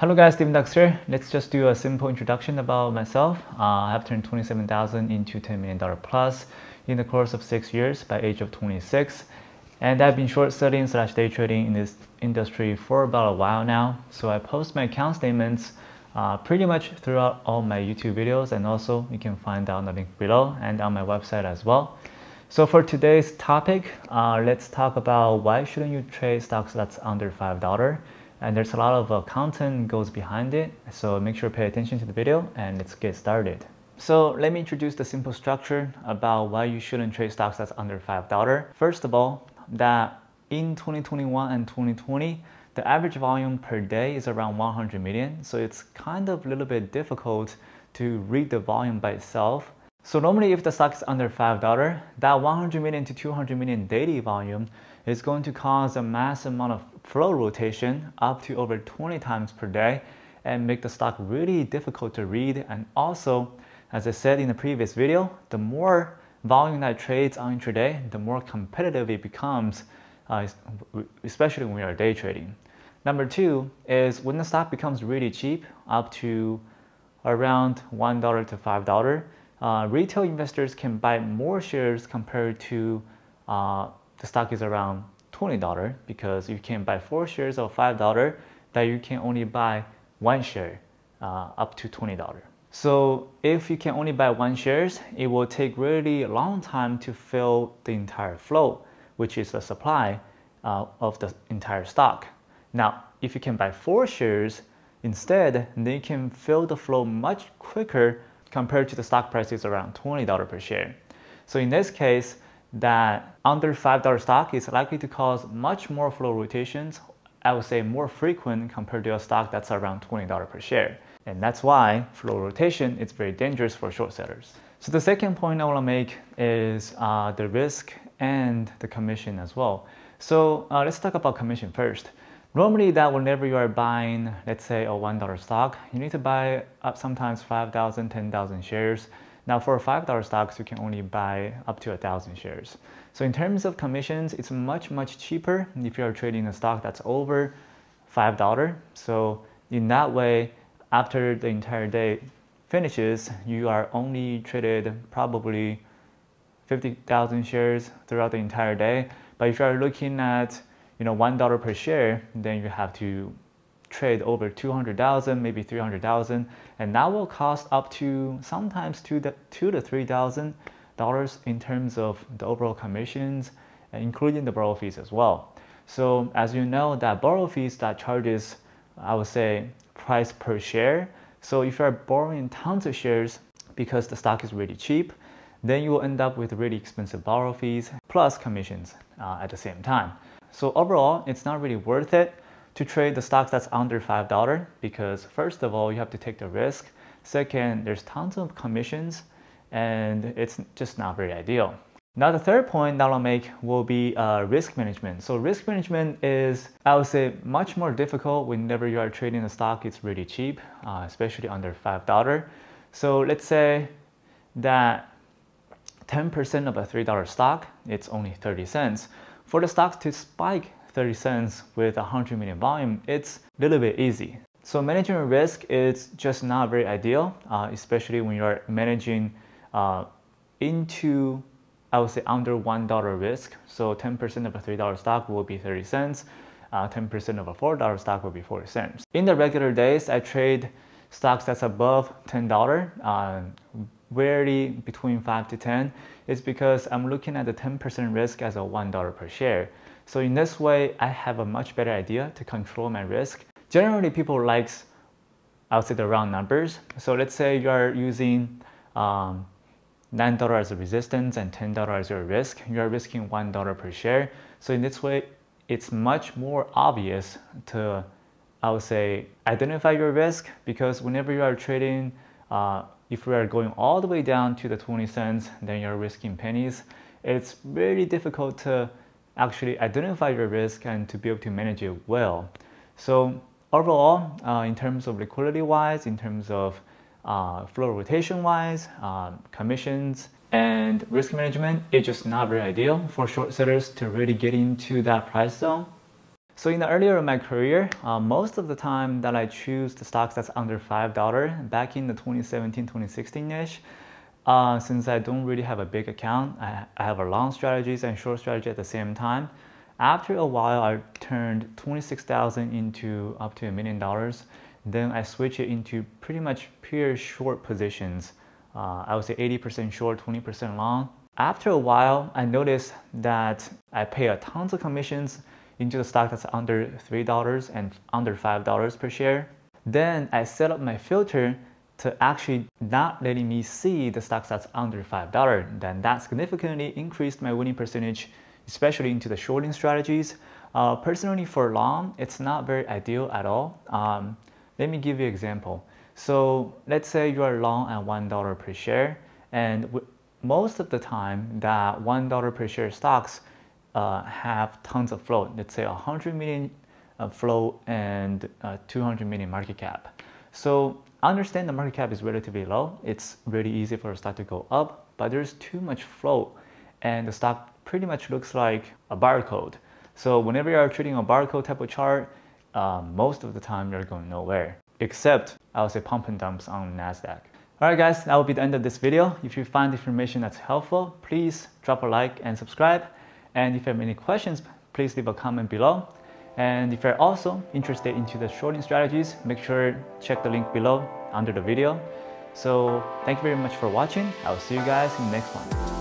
Hello guys, Steven Dux here. Let's just do a simple introduction about myself. Uh, I have turned 27,000 into $10 million plus in the course of six years by age of 26. And I've been short selling slash day trading in this industry for about a while now. So I post my account statements uh, pretty much throughout all my YouTube videos and also you can find down the link below and on my website as well. So for today's topic, uh, let's talk about why shouldn't you trade stocks that's under $5 and there's a lot of uh, content goes behind it so make sure to pay attention to the video and let's get started so let me introduce the simple structure about why you shouldn't trade stocks that's under $5 first of all that in 2021 and 2020 the average volume per day is around 100 million so it's kind of a little bit difficult to read the volume by itself so normally if the stock is under $5 that 100 million to 200 million daily volume is going to cause a mass amount of flow rotation up to over 20 times per day and make the stock really difficult to read. And also, as I said in the previous video, the more volume that trades on intraday, the more competitive it becomes, uh, especially when we are day trading. Number two is when the stock becomes really cheap, up to around $1 to $5, uh, retail investors can buy more shares compared to uh, the stock is around $20 because you can buy four shares of $5 that you can only buy one share uh, up to $20. So if you can only buy one shares, it will take really a long time to fill the entire flow, which is the supply uh, of the entire stock. Now, if you can buy four shares instead, they can fill the flow much quicker compared to the stock price is around $20 per share. So in this case, that under $5 stock is likely to cause much more flow rotations, I would say more frequent compared to a stock that's around $20 per share. And that's why flow rotation is very dangerous for short sellers. So the second point I want to make is uh, the risk and the commission as well. So uh, let's talk about commission first. Normally that whenever you are buying, let's say a $1 stock, you need to buy up sometimes 5,000, 10,000 shares now for $5 stocks, you can only buy up to a thousand shares. So in terms of commissions, it's much, much cheaper if you're trading a stock that's over $5. So in that way, after the entire day finishes, you are only traded probably 50,000 shares throughout the entire day. But if you are looking at you know $1 per share, then you have to trade over 200,000, maybe 300,000, and that will cost up to sometimes two to, two to three thousand dollars in terms of the overall commissions, including the borrow fees as well. So as you know, that borrow fees that charges, I would say, price per share. So if you're borrowing tons of shares because the stock is really cheap, then you will end up with really expensive borrow fees plus commissions uh, at the same time. So overall, it's not really worth it to trade the stocks that's under $5 because first of all, you have to take the risk. Second, there's tons of commissions and it's just not very ideal. Now the third point that I'll make will be uh, risk management. So risk management is, I would say, much more difficult whenever you are trading a stock. It's really cheap, uh, especially under $5. So let's say that 10% of a $3 stock, it's only 30 cents. For the stock to spike 30 cents with 100 million volume, it's a little bit easy. So managing risk is just not very ideal, uh, especially when you're managing uh, into, I would say, under $1 risk. So 10% of a $3 stock will be 30 cents. 10% uh, of a $4 stock will be forty cents. In the regular days, I trade stocks that's above $10, uh, rarely between 5 to 10. It's because I'm looking at the 10% risk as a $1 per share. So in this way, I have a much better idea to control my risk. Generally, people likes, I would say the round numbers. So let's say you are using um, $9 as a resistance and $10 as your risk. You are risking $1 per share. So in this way, it's much more obvious to, I would say, identify your risk because whenever you are trading, uh, if we are going all the way down to the 20 cents, then you're risking pennies. It's really difficult to actually identify your risk and to be able to manage it well. So overall, uh, in terms of liquidity wise, in terms of uh, flow rotation wise, um, commissions, and risk management, it's just not very ideal for short sellers to really get into that price zone. So in the earlier of my career, uh, most of the time that I choose the stocks that's under $5 back in the 2017-2016-ish, uh, since I don't really have a big account, I, I have a long strategies and short strategy at the same time. After a while, I turned 26,000 into up to a million dollars. Then I switched it into pretty much pure short positions. Uh, I would say 80% short, 20% long. After a while, I noticed that I pay a tons of commissions into the stock that's under $3 and under $5 per share. Then I set up my filter to actually not letting me see the stocks that's under $5. Then that significantly increased my winning percentage, especially into the shorting strategies. Uh, personally, for long, it's not very ideal at all. Um, let me give you an example. So let's say you are long at $1 per share, and most of the time that $1 per share stocks uh, have tons of float, let's say 100 million uh, float and uh, 200 million market cap. So I understand the market cap is relatively low. It's really easy for a stock to go up, but there's too much flow and the stock pretty much looks like a barcode. So whenever you're trading a barcode type of chart, uh, most of the time you're going nowhere, except I would say pump and dumps on NASDAQ. Alright guys, that will be the end of this video. If you find information that's helpful, please drop a like and subscribe. And if you have any questions, please leave a comment below. And if you're also interested into the shorting strategies, make sure check the link below under the video. So thank you very much for watching. I'll see you guys in the next one.